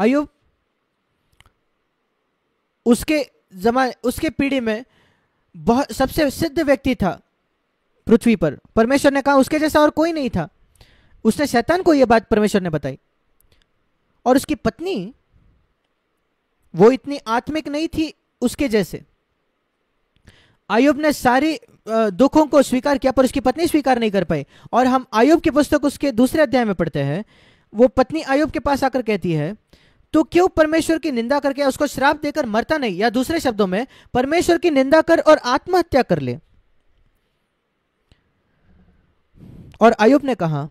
अयुब उसके जमा उसके पीढ़ी में बहुत सबसे सिद्ध व्यक्ति था पृथ्वी पर परमेश्वर ने कहा उसके जैसा और कोई नहीं था उसने शैतान को यह बात परमेश्वर ने बताई और उसकी पत्नी वो इतनी आत्मिक नहीं थी उसके जैसे आयुब ने सारी दुखों को स्वीकार किया पर उसकी पत्नी स्वीकार नहीं कर पाई और हम आयुब की पुस्तक उसके दूसरे अध्याय में पढ़ते हैं वो पत्नी आयुब के पास आकर कहती है तो क्यों परमेश्वर की निंदा करके उसको श्राप देकर मरता नहीं या दूसरे शब्दों में परमेश्वर की निंदा कर और आत्महत्या कर ले और अयुब ने कहा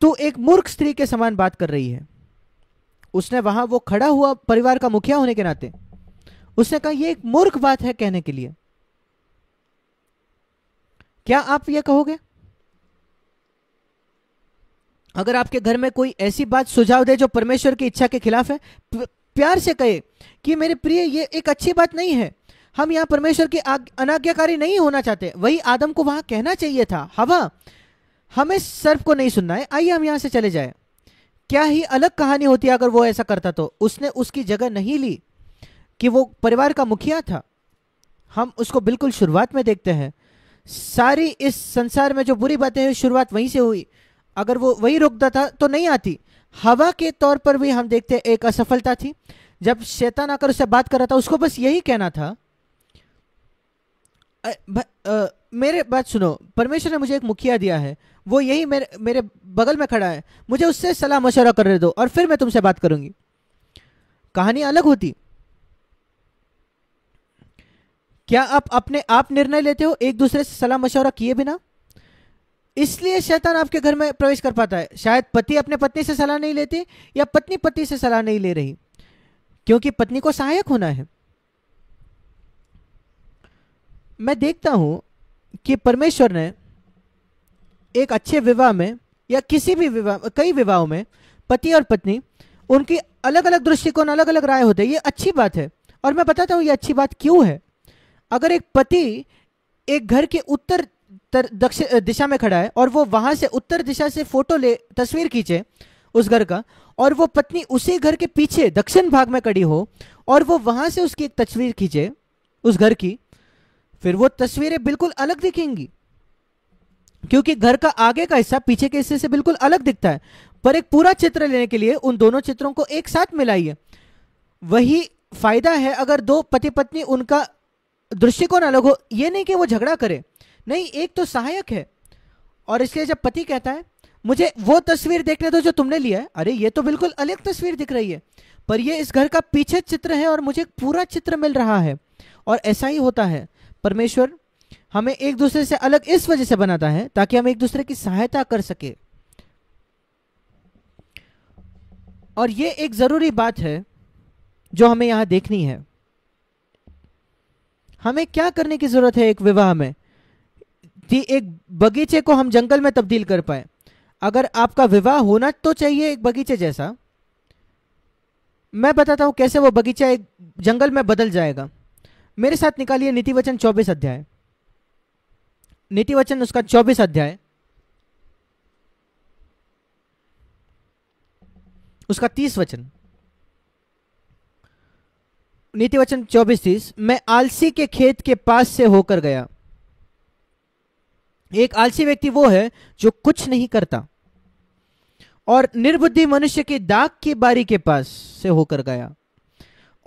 तू एक मूर्ख स्त्री के समान बात कर रही है उसने वहां वो खड़ा हुआ परिवार का मुखिया होने के नाते उसने कहा यह एक मूर्ख बात है कहने के लिए क्या आप यह कहोगे अगर आपके घर में कोई ऐसी बात सुझाव दे जो परमेश्वर की इच्छा के खिलाफ है प्यार से कहे कि मेरे प्रिय ये एक अच्छी बात नहीं है हम यहाँ परमेश्वर की अनाज्ञाकारी नहीं होना चाहते वही आदम को वहाँ कहना चाहिए था हवा हमें सर्प को नहीं सुनना है आइए हम यहाँ से चले जाए क्या ही अलग कहानी होती अगर वो ऐसा करता तो उसने उसकी जगह नहीं ली कि वो परिवार का मुखिया था हम उसको बिल्कुल शुरुआत में देखते हैं सारी इस संसार में जो बुरी बातें हुई शुरुआत वहीं से हुई अगर वो वही रोकता था तो नहीं आती हवा के तौर पर भी हम देखते हैं एक असफलता थी जब शैतान आकर उससे बात कर रहा था उसको बस यही कहना था आ, आ, मेरे बात सुनो परमेश्वर ने मुझे एक मुखिया दिया है वो यही मेरे मेरे बगल में खड़ा है मुझे उससे सलाह मशवरा करने दो और फिर मैं तुमसे बात करूंगी कहानी अलग होती क्या आप अपने आप निर्णय लेते हो एक दूसरे से सलाह मशवरा किए बिना इसलिए शैतान आपके घर में प्रवेश कर पाता है शायद पति अपने पत्नी से सलाह नहीं लेती या पत्नी पति से सलाह नहीं ले रही क्योंकि पत्नी को सहायक होना है मैं देखता हूं कि परमेश्वर ने एक अच्छे विवाह में या किसी भी विवाह कई विवाहों में पति और पत्नी उनकी अलग अलग दृष्टिकोण अलग अलग राय होते ये अच्छी बात है और मैं बताता हूँ ये अच्छी बात क्यों है अगर एक पति एक घर के उत्तर तर दक्षिण दिशा में खड़ा है और वो वहां से उत्तर दिशा से फोटो ले तस्वीर खींचे उस घर का और वो पत्नी उसी घर के पीछे दक्षिण भाग में खड़ी हो और वो वहां से उसकी एक तस्वीर खींचे उस घर की फिर वो तस्वीरें बिल्कुल अलग दिखेंगी क्योंकि घर का आगे का हिस्सा पीछे के हिस्से से बिल्कुल अलग दिखता है पर एक पूरा चित्र लेने के लिए उन दोनों चित्रों को एक साथ मिलाइए वही फायदा है अगर दो पति पत्नी उनका दृष्टिकोण अलग हो यह नहीं कि वो झगड़ा करे नहीं एक तो सहायक है और इसलिए जब पति कहता है मुझे वो तस्वीर देखने दो जो तुमने लिया है अरे ये तो बिल्कुल अलग तस्वीर दिख रही है पर ये इस घर का पीछे चित्र है और मुझे पूरा चित्र मिल रहा है और ऐसा ही होता है परमेश्वर हमें एक दूसरे से अलग इस वजह से बनाता है ताकि हम एक दूसरे की सहायता कर सके और ये एक जरूरी बात है जो हमें यहां देखनी है हमें क्या करने की जरूरत है एक विवाह में कि एक बगीचे को हम जंगल में तब्दील कर पाए अगर आपका विवाह होना तो चाहिए एक बगीचे जैसा मैं बताता हूं कैसे वो बगीचा एक जंगल में बदल जाएगा मेरे साथ निकालिए नीति वचन चौबीस अध्याय नीति वचन उसका चौबीस अध्याय उसका तीस वचन नीति वचन चौबीस तीस मैं आलसी के खेत के पास से होकर गया एक आलसी व्यक्ति वो है जो कुछ नहीं करता और निर्बुद्धि मनुष्य की दाग की बारी के पास से होकर गया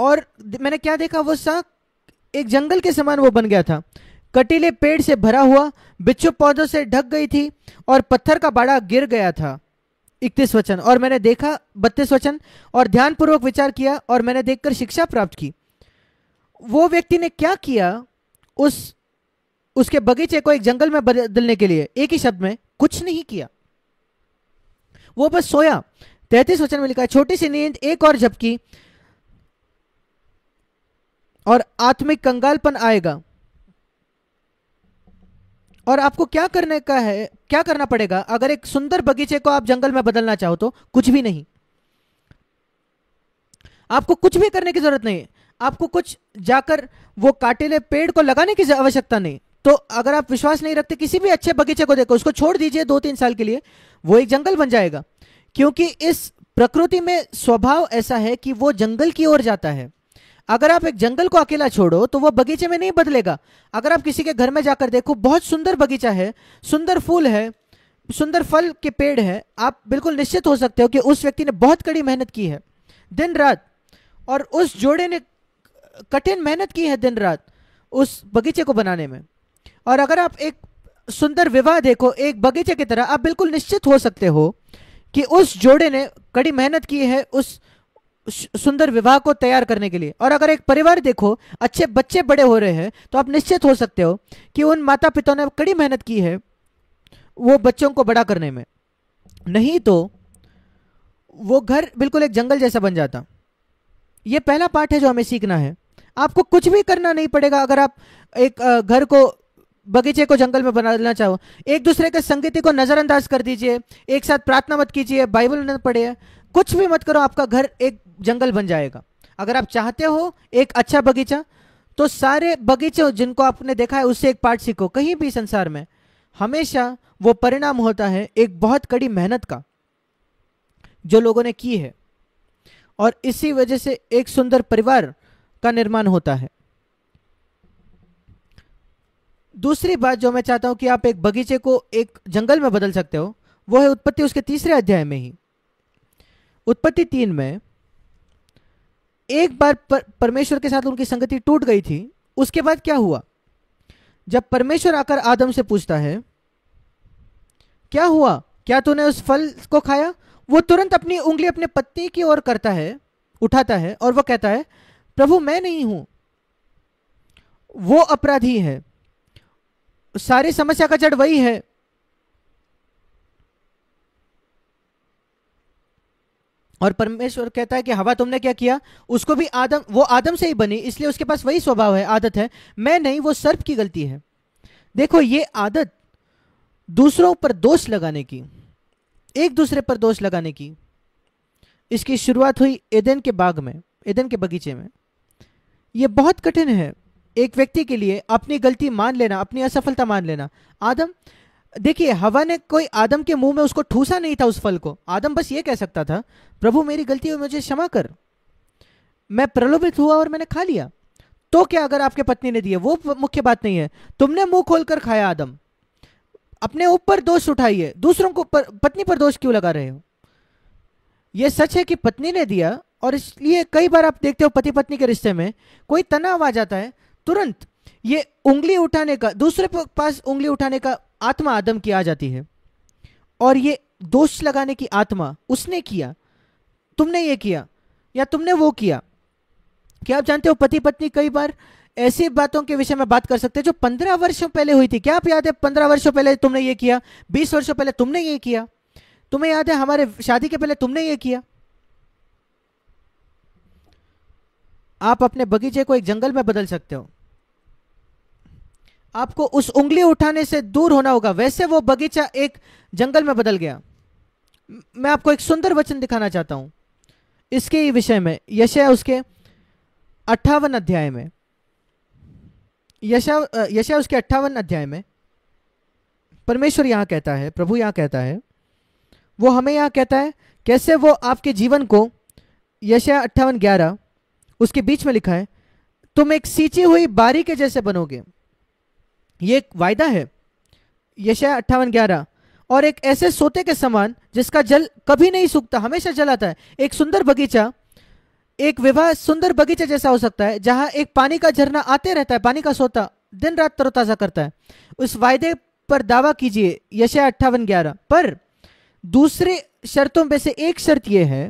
और मैंने क्या देखा वो सा एक जंगल के समान वो बन गया था कटीले पेड़ से भरा हुआ बिच्छू पौधों से ढक गई थी और पत्थर का बाड़ा गिर गया था इकतीस वचन और मैंने देखा बत्तीस वचन और ध्यानपूर्वक विचार किया और मैंने देखकर शिक्षा प्राप्त की वो व्यक्ति ने क्या किया उस उसके बगीचे को एक जंगल में बदलने के लिए एक ही शब्द में कुछ नहीं किया वो बस सोया तैतीस वचन में लिखा है छोटी सी नींद एक और झपकी और आत्मिक कंगालपन आएगा और आपको क्या करने का है क्या करना पड़ेगा अगर एक सुंदर बगीचे को आप जंगल में बदलना चाहो तो कुछ भी नहीं आपको कुछ भी करने की जरूरत नहीं आपको कुछ जाकर वो काटेले पेड़ को लगाने की आवश्यकता नहीं तो अगर आप विश्वास नहीं रखते किसी भी अच्छे बगीचे को देखो उसको छोड़ दीजिए दो तीन साल के लिए वो एक जंगल बन जाएगा क्योंकि इस प्रकृति में स्वभाव ऐसा है कि वो जंगल की ओर जाता है अगर आप एक जंगल को अकेला छोड़ो तो वो बगीचे में नहीं बदलेगा अगर आप किसी के घर में जाकर देखो बहुत सुंदर बगीचा है सुंदर फूल है सुंदर फल के पेड़ है आप बिल्कुल निश्चित हो सकते हो कि उस व्यक्ति ने बहुत कड़ी मेहनत की है दिन रात और उस जोड़े ने कठिन मेहनत की है दिन रात उस बगीचे को बनाने में और अगर आप एक सुंदर विवाह देखो एक बगीचे की तरह आप बिल्कुल निश्चित हो सकते हो कि उस जोड़े ने कड़ी मेहनत की है उस सुंदर विवाह को तैयार करने के लिए और अगर एक परिवार देखो अच्छे बच्चे बड़े हो रहे हैं तो आप निश्चित हो सकते हो कि उन माता पिता ने कड़ी मेहनत की है वो बच्चों को बड़ा करने में नहीं तो वो घर बिल्कुल एक जंगल जैसा बन जाता ये पहला पार्ट है जो हमें सीखना है आपको कुछ भी करना नहीं पड़ेगा अगर आप एक घर को बगीचे को जंगल में बना लेना चाहो एक दूसरे के संगति को नज़रअंदाज कर दीजिए एक साथ प्रार्थना मत कीजिए बाइबल न पढ़िए कुछ भी मत करो आपका घर एक जंगल बन जाएगा अगर आप चाहते हो एक अच्छा बगीचा तो सारे बगीचे जिनको आपने देखा है उससे एक पार्ट सीखो कहीं भी संसार में हमेशा वो परिणाम होता है एक बहुत कड़ी मेहनत का जो लोगों ने की है और इसी वजह से एक सुंदर परिवार का निर्माण होता है दूसरी बात जो मैं चाहता हूं कि आप एक बगीचे को एक जंगल में बदल सकते हो वो है उत्पत्ति उसके तीसरे अध्याय में ही उत्पत्ति तीन में एक बार पर, परमेश्वर के साथ उनकी संगति टूट गई थी उसके बाद क्या हुआ जब परमेश्वर आकर आदम से पूछता है क्या हुआ क्या तूने उस फल को खाया वो तुरंत अपनी उंगली अपने पत्नी की ओर करता है उठाता है और वो कहता है प्रभु मैं नहीं हूं वो अपराधी है सारी समस्या का जड़ वही है और परमेश्वर कहता है कि हवा तुमने क्या किया उसको भी आदम वो आदम से ही बनी इसलिए उसके पास वही स्वभाव है आदत है मैं नहीं वो सर्प की गलती है देखो ये आदत दूसरों पर दोष लगाने की एक दूसरे पर दोष लगाने की इसकी शुरुआत हुई एदेन के बाग में एदेन के बगीचे में यह बहुत कठिन है एक व्यक्ति के लिए अपनी गलती मान लेना अपनी असफलता मान लेना आदम देखिए हवा ने कोई आदम के मुंह में उसको ठूसा नहीं था उस फल को आदम बस ये कह सकता था प्रभु मेरी गलती हो मुझे क्षमा कर मैं प्रलोभित हुआ और मैंने खा लिया तो क्या अगर आपके पत्नी ने दिया वो मुख्य बात नहीं है तुमने मुंह खोलकर खाया आदम अपने ऊपर दोष उठाइए दूसरों को पर, पत्नी पर दोष क्यों लगा रहे हो यह सच है कि पत्नी ने दिया और इसलिए कई बार आप देखते हो पति पत्नी के रिश्ते में कोई तनाव आ जाता है तुरंत ये उंगली उठाने का दूसरे पास उंगली उठाने का आत्मा आदम की आ जाती है और ये दोष लगाने की आत्मा उसने किया तुमने ये किया या तुमने वो किया क्या आप जानते हो पति पत्नी कई बार ऐसी बातों के विषय में बात कर सकते हैं जो पंद्रह वर्षों पहले हुई थी क्या आप याद है पंद्रह वर्षों पहले तुमने ये किया बीस वर्षों पहले तुमने ये किया तुम्हें याद है हमारे शादी के पहले तुमने ये किया आप अपने बगीचे को एक जंगल में बदल सकते हो आपको उस उंगली उठाने से दूर होना होगा वैसे वो बगीचा एक जंगल में बदल गया मैं आपको एक सुंदर वचन दिखाना चाहता हूं इसके ही विषय में यशया उसके अट्ठावन अध्याय में यशा यशा उसके अट्ठावन अध्याय में परमेश्वर यहां कहता है प्रभु यहाँ कहता है वो हमें यहाँ कहता है कैसे वो आपके जीवन को यशा अट्ठावन ग्यारह उसके बीच में लिखा है तुम एक सींची हुई बारी के जैसे बनोगे ये एक वायदा है यशया अट्ठावन ग्यारह और एक ऐसे सोते के समान जिसका जल कभी नहीं सूखता हमेशा जल आता है एक सुंदर बगीचा एक विवाह सुंदर बगीचा जैसा हो सकता है जहां एक पानी का झरना आते रहता है पानी का सोता दिन रात तरोताजा करता है उस वायदे पर दावा कीजिए यशया अट्ठावन ग्यारह पर दूसरे शर्तों में से एक शर्त यह है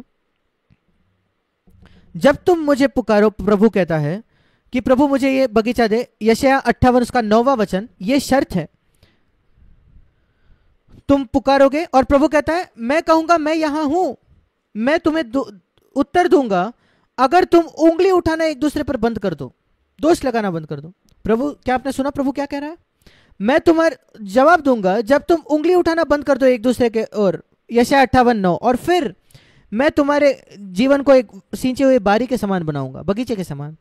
जब तुम मुझे पुकारो प्रभु कहता है कि प्रभु मुझे ये बगीचा दे यशया अट्ठावन उसका नौवा वचन ये शर्त है तुम पुकारोगे और प्रभु कहता है मैं कहूंगा मैं यहां हूं मैं तुम्हें उत्तर दूंगा अगर तुम उंगली उठाना एक दूसरे पर बंद कर दो दोष लगाना बंद कर दो प्रभु क्या आपने सुना प्रभु क्या कह रहा है मैं तुम्हारा जवाब दूंगा जब तुम उंगली उठाना बंद कर दो एक दूसरे के और यशा अट्ठावन नौ और फिर मैं तुम्हारे जीवन को एक सींचे हुए बारी के समान बनाऊंगा बगीचे के समान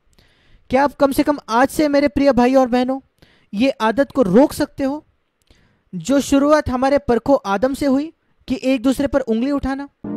क्या आप कम से कम आज से मेरे प्रिय भाई और बहनों ये आदत को रोक सकते हो जो शुरुआत हमारे परखो आदम से हुई कि एक दूसरे पर उंगली उठाना